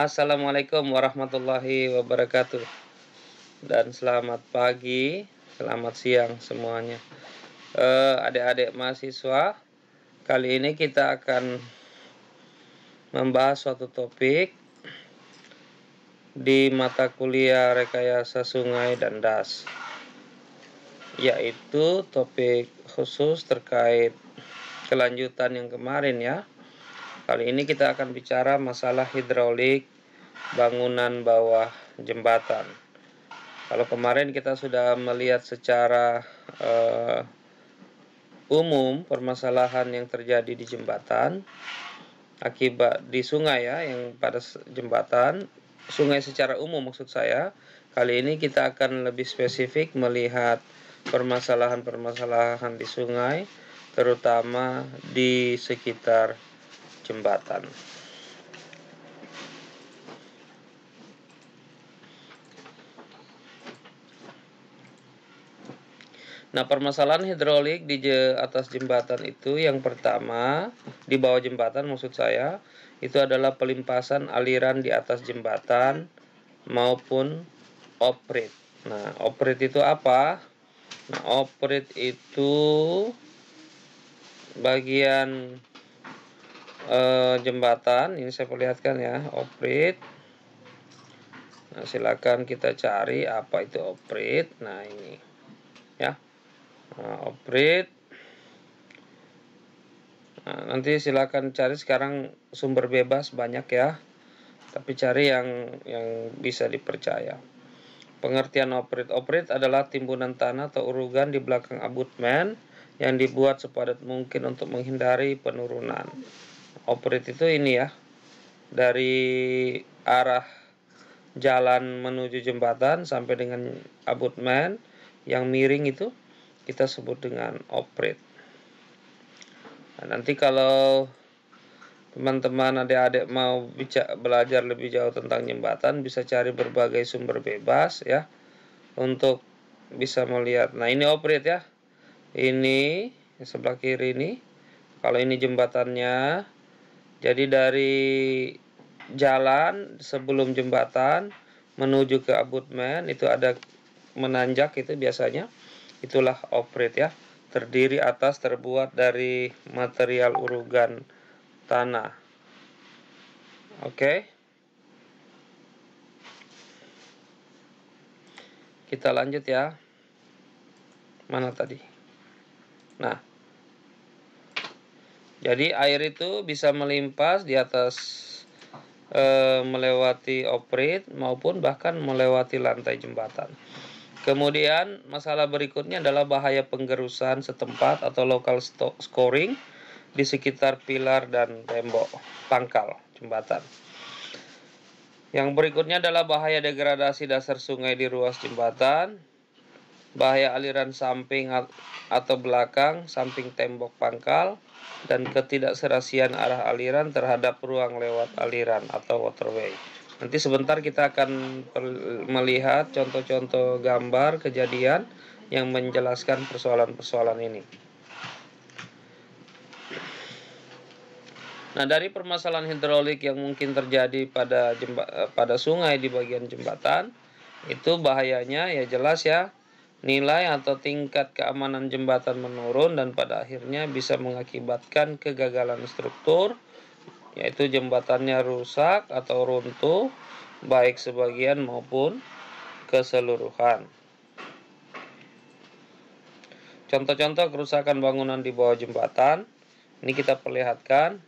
Assalamualaikum warahmatullahi wabarakatuh Dan selamat pagi Selamat siang semuanya eh, Adik-adik uh, mahasiswa Kali ini kita akan Membahas suatu topik Di mata kuliah rekayasa sungai dan das Yaitu topik khusus terkait Kelanjutan yang kemarin ya Kali ini kita akan bicara masalah hidrolik bangunan bawah jembatan. Kalau kemarin kita sudah melihat secara uh, umum permasalahan yang terjadi di jembatan akibat di sungai ya yang pada jembatan sungai secara umum maksud saya kali ini kita akan lebih spesifik melihat permasalahan-permasalahan di sungai terutama di sekitar jembatan. Nah, permasalahan hidrolik di atas jembatan itu yang pertama, di bawah jembatan maksud saya, itu adalah pelimpasan aliran di atas jembatan maupun operate. Nah, operate itu apa? Nah, operate itu bagian Eh, jembatan ini saya perlihatkan ya operate nah silakan kita cari apa itu operate nah ini ya nah, operate nah, nanti silakan cari sekarang sumber bebas banyak ya tapi cari yang yang bisa dipercaya pengertian operate operate adalah timbunan tanah atau urugan di belakang abutmen yang dibuat sepadat mungkin untuk menghindari penurunan operate itu ini ya dari arah jalan menuju jembatan sampai dengan abutmen yang miring itu kita sebut dengan operate nah, nanti kalau teman-teman adik-adik mau belajar lebih jauh tentang jembatan bisa cari berbagai sumber bebas ya untuk bisa melihat nah ini operate ya ini sebelah kiri ini kalau ini jembatannya jadi dari jalan sebelum jembatan menuju ke abutmen itu ada menanjak itu biasanya itulah operate ya terdiri atas terbuat dari material urugan tanah oke kita lanjut ya mana tadi nah jadi air itu bisa melimpas di atas e, melewati oprit maupun bahkan melewati lantai jembatan. Kemudian masalah berikutnya adalah bahaya penggerusan setempat atau local scoring di sekitar pilar dan tembok pangkal jembatan. Yang berikutnya adalah bahaya degradasi dasar sungai di ruas jembatan bahaya aliran samping atau belakang, samping tembok pangkal, dan ketidakserasian arah aliran terhadap ruang lewat aliran atau waterway. Nanti sebentar kita akan melihat contoh-contoh gambar kejadian yang menjelaskan persoalan-persoalan ini. Nah, dari permasalahan hidrolik yang mungkin terjadi pada pada sungai di bagian jembatan, itu bahayanya ya jelas ya nilai atau tingkat keamanan jembatan menurun dan pada akhirnya bisa mengakibatkan kegagalan struktur yaitu jembatannya rusak atau runtuh baik sebagian maupun keseluruhan. Contoh-contoh kerusakan bangunan di bawah jembatan ini kita perlihatkan.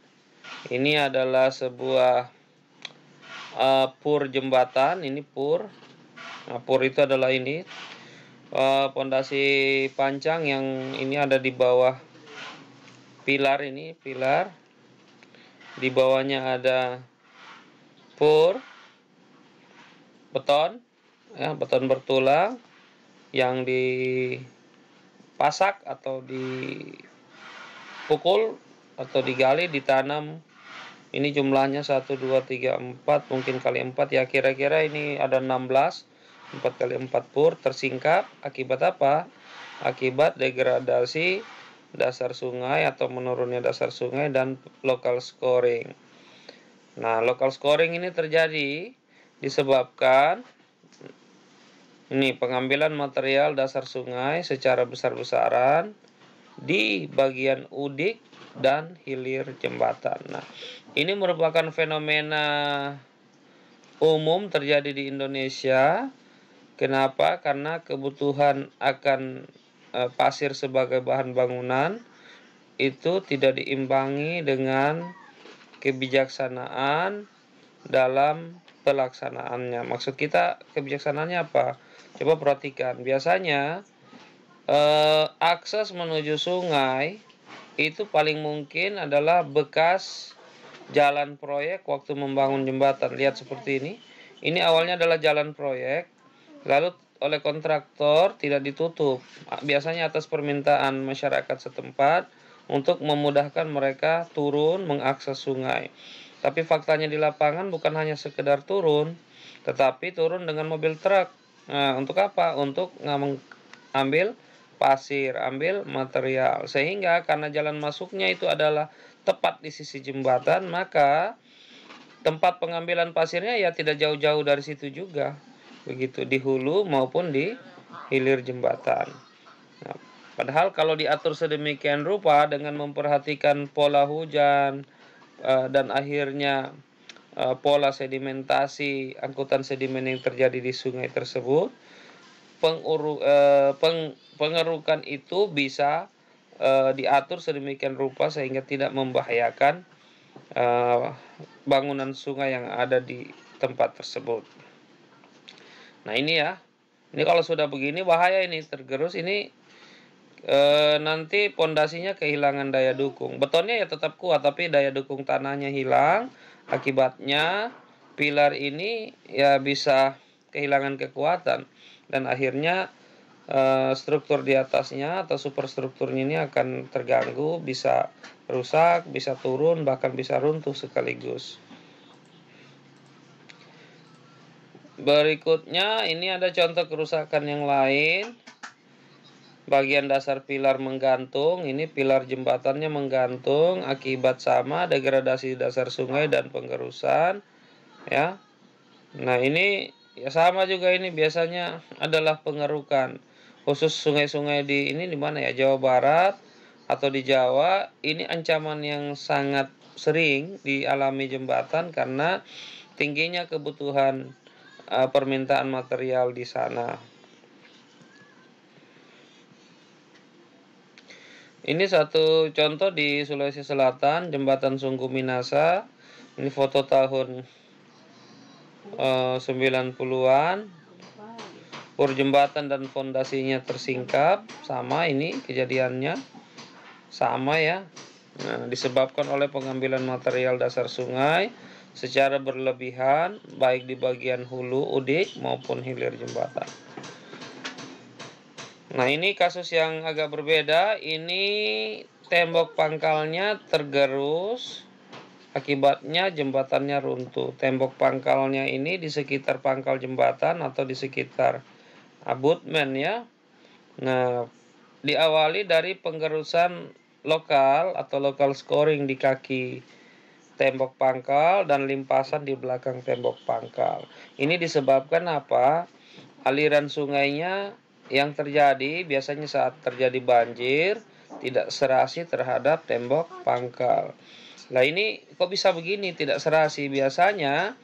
Ini adalah sebuah uh, pur jembatan, ini pur. Nah, pur itu adalah ini pondasi eh, uh, pancang yang ini ada di bawah pilar ini pilar di bawahnya ada pur beton ya beton bertulang yang dipasak atau dipukul atau digali ditanam ini jumlahnya 1 2 3 4 mungkin kali 4 ya kira-kira ini ada 16 4 kali 4 pur tersingkap akibat apa? Akibat degradasi dasar sungai atau menurunnya dasar sungai dan local scoring. Nah, local scoring ini terjadi disebabkan ini pengambilan material dasar sungai secara besar-besaran di bagian udik dan hilir jembatan. Nah, ini merupakan fenomena umum terjadi di Indonesia Kenapa? Karena kebutuhan akan e, pasir sebagai bahan bangunan itu tidak diimbangi dengan kebijaksanaan dalam pelaksanaannya. Maksud kita kebijaksanaannya apa? Coba perhatikan. Biasanya eh, akses menuju sungai itu paling mungkin adalah bekas jalan proyek waktu membangun jembatan. Lihat seperti ini. Ini awalnya adalah jalan proyek lalu oleh kontraktor tidak ditutup, biasanya atas permintaan masyarakat setempat untuk memudahkan mereka turun mengakses sungai. Tapi faktanya di lapangan bukan hanya sekedar turun, tetapi turun dengan mobil truk. Nah, untuk apa? Untuk mengambil pasir, ambil material. Sehingga karena jalan masuknya itu adalah tepat di sisi jembatan, maka tempat pengambilan pasirnya ya tidak jauh-jauh dari situ juga begitu di hulu maupun di hilir jembatan. Nah, padahal kalau diatur sedemikian rupa dengan memperhatikan pola hujan uh, dan akhirnya uh, pola sedimentasi angkutan sedimen yang terjadi di sungai tersebut, penguru, uh, eh, peng, pengerukan itu bisa uh, diatur sedemikian rupa sehingga tidak membahayakan uh, bangunan sungai yang ada di tempat tersebut. Nah ini ya, ini kalau sudah begini bahaya ini tergerus ini e, nanti pondasinya kehilangan daya dukung. Betonnya ya tetap kuat tapi daya dukung tanahnya hilang. Akibatnya pilar ini ya bisa kehilangan kekuatan dan akhirnya e, struktur di atasnya atau superstrukturnya ini akan terganggu, bisa rusak, bisa turun bahkan bisa runtuh sekaligus. Berikutnya ini ada contoh kerusakan yang lain. Bagian dasar pilar menggantung, ini pilar jembatannya menggantung akibat sama degradasi dasar sungai dan pengerusan ya. Nah, ini ya sama juga ini biasanya adalah pengerukan. Khusus sungai-sungai di ini di mana ya? Jawa Barat atau di Jawa, ini ancaman yang sangat sering dialami jembatan karena tingginya kebutuhan uh, permintaan material di sana. Ini satu contoh di Sulawesi Selatan, jembatan Sungguh Minasa. Ini foto tahun uh, eh, 90-an. Pur jembatan dan fondasinya tersingkap, sama ini kejadiannya. Sama ya. Nah, disebabkan oleh pengambilan material dasar sungai secara berlebihan baik di bagian hulu udik maupun hilir jembatan. Nah, ini kasus yang agak berbeda. Ini tembok pangkalnya tergerus Akibatnya jembatannya runtuh. Tembok pangkalnya ini di sekitar pangkal jembatan atau di sekitar abutmen ya. Nah, diawali dari penggerusan lokal atau lokal scoring di kaki tembok pangkal dan limpasan di belakang tembok pangkal. Ini disebabkan apa? Aliran sungainya yang terjadi biasanya saat terjadi banjir tidak serasi terhadap tembok pangkal. Nah ini kok bisa begini tidak serasi biasanya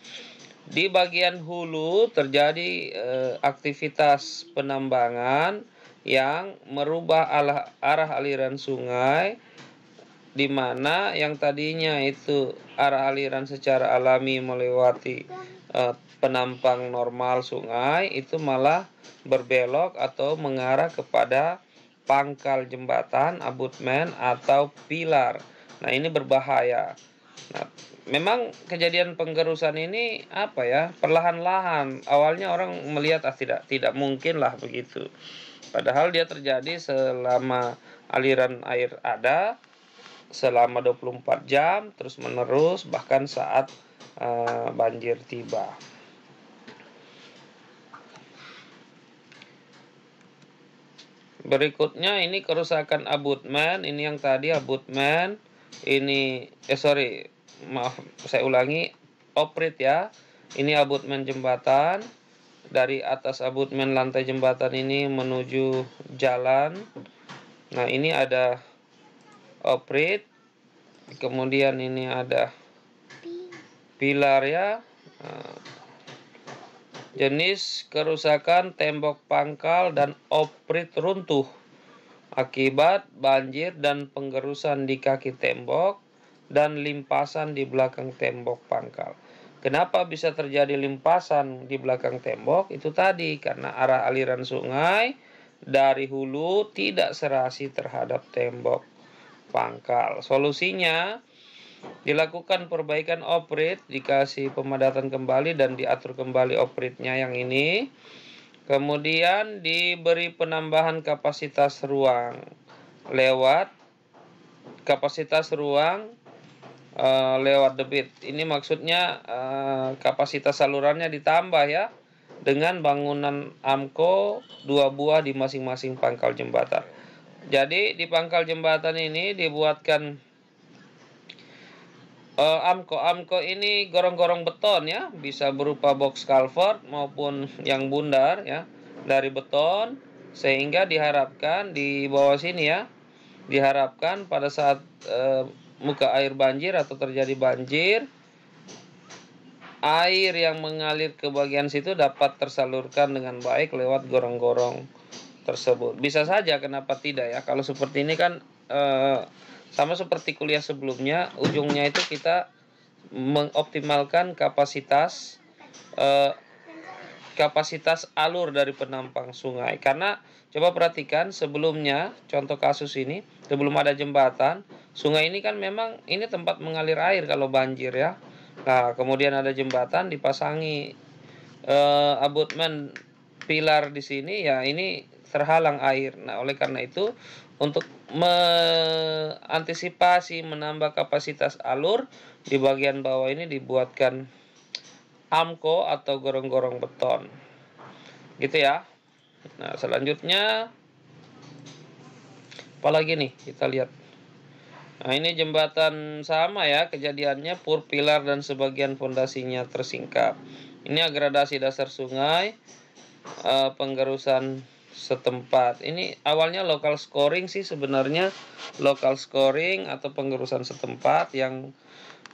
di bagian hulu terjadi eh, aktivitas penambangan yang merubah ala, arah aliran sungai di mana yang tadinya itu arah aliran secara alami melewati uh, penampang normal sungai itu malah berbelok atau mengarah kepada pangkal jembatan, abutmen atau pilar. Nah, ini berbahaya. Nah, memang kejadian penggerusan ini apa ya? Perlahan-lahan. Awalnya orang melihat ah tidak tidak mungkinlah begitu. Padahal dia terjadi selama aliran air ada, selama 24 jam terus menerus bahkan saat uh, banjir tiba. Berikutnya ini kerusakan abutmen, ini yang tadi abutmen, ini eh sorry, maaf saya ulangi oprit ya. Ini abutmen jembatan dari atas abutmen lantai jembatan ini menuju jalan. Nah, ini ada operate kemudian ini ada pilar ya eh, jenis kerusakan tembok pangkal dan oprit runtuh akibat banjir dan penggerusan di kaki tembok dan limpasan di belakang tembok pangkal. Kenapa bisa terjadi limpasan di belakang tembok? Itu tadi karena arah aliran sungai dari hulu tidak serasi terhadap tembok pangkal. Solusinya dilakukan perbaikan operate, dikasih pemadatan kembali dan diatur kembali operate yang ini. Kemudian diberi penambahan kapasitas ruang lewat kapasitas ruang uh, lewat debit. Ini maksudnya uh, kapasitas salurannya ditambah ya dengan bangunan AMCO dua buah di masing-masing pangkal jembatan. Jadi di pangkal jembatan ini dibuatkan uh, eh, amko. Amko ini gorong-gorong beton ya, bisa berupa box culvert maupun yang bundar ya dari beton sehingga diharapkan di bawah sini ya. Diharapkan pada saat uh, muka air banjir atau terjadi banjir air yang mengalir ke bagian situ dapat tersalurkan dengan baik lewat gorong-gorong tersebut. Bisa saja kenapa tidak ya? Kalau seperti ini kan e, sama seperti kuliah sebelumnya, ujungnya itu kita mengoptimalkan kapasitas e, kapasitas alur dari penampang sungai. Karena coba perhatikan sebelumnya contoh kasus ini sebelum ada jembatan, sungai ini kan memang ini tempat mengalir air kalau banjir ya. Nah, kemudian ada jembatan dipasangi e, abutmen pilar di sini ya ini terhalang air. Nah, oleh karena itu untuk mengantisipasi menambah kapasitas alur di bagian bawah ini dibuatkan amko atau gorong-gorong beton. Gitu ya. Nah, selanjutnya apalagi nih kita lihat. Nah, ini jembatan sama ya kejadiannya pur pilar dan sebagian fondasinya tersingkap. Ini agradasi dasar sungai, eh, penggerusan setempat. Ini awalnya local scoring sih sebenarnya local scoring atau pengurusan setempat yang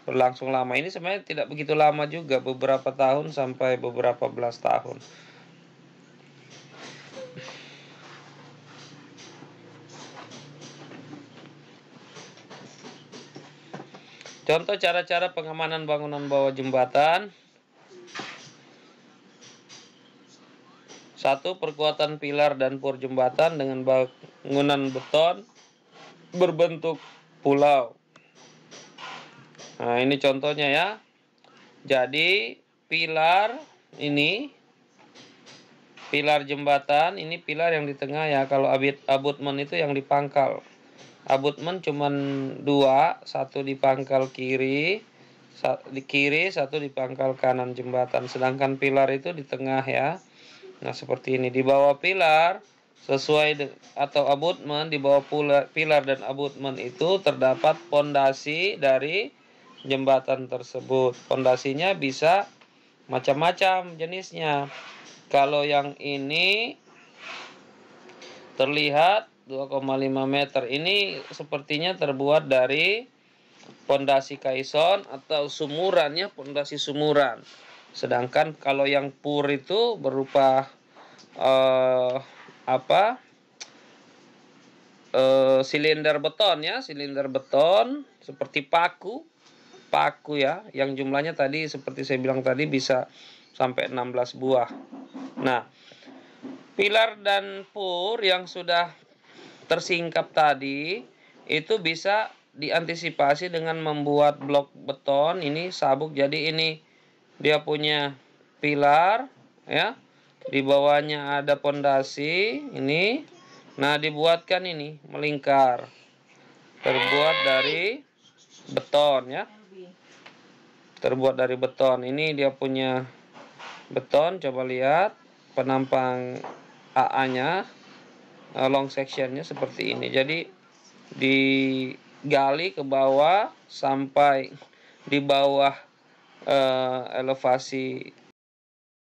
berlangsung lama ini sebenarnya tidak begitu lama juga beberapa tahun sampai beberapa belas tahun. Contoh cara-cara pengamanan bangunan bawah jembatan Satu, perkuatan pilar dan pur jembatan dengan bangunan beton berbentuk pulau. Nah, ini contohnya ya. Jadi, pilar ini pilar jembatan, ini pilar yang di tengah ya. Kalau abit abutmen itu yang di pangkal. Abutmen cuman dua, satu di pangkal kiri, di kiri, satu di pangkal kanan jembatan. Sedangkan pilar itu di tengah ya. Nah, seperti ini di bawah pilar sesuai atau abutmen di bawah pilar dan abutmen itu terdapat pondasi dari jembatan tersebut. Pondasinya bisa macam-macam jenisnya. Kalau yang ini terlihat 2,5 meter ini sepertinya terbuat dari pondasi kaison atau sumurannya pondasi sumuran. Sedangkan kalau yang pur itu berupa eh, apa? Uh, silinder beton ya, silinder beton seperti paku, paku ya, yang jumlahnya tadi seperti saya bilang tadi bisa sampai 16 buah. Nah, pilar dan pur yang sudah tersingkap tadi itu bisa diantisipasi dengan membuat blok beton ini sabuk jadi ini dia punya pilar ya di bawahnya ada pondasi ini nah dibuatkan ini melingkar terbuat dari beton ya terbuat dari beton ini dia punya beton coba lihat penampang AA nya eh, long section-nya seperti ini jadi digali ke bawah sampai di bawah uh, elevasi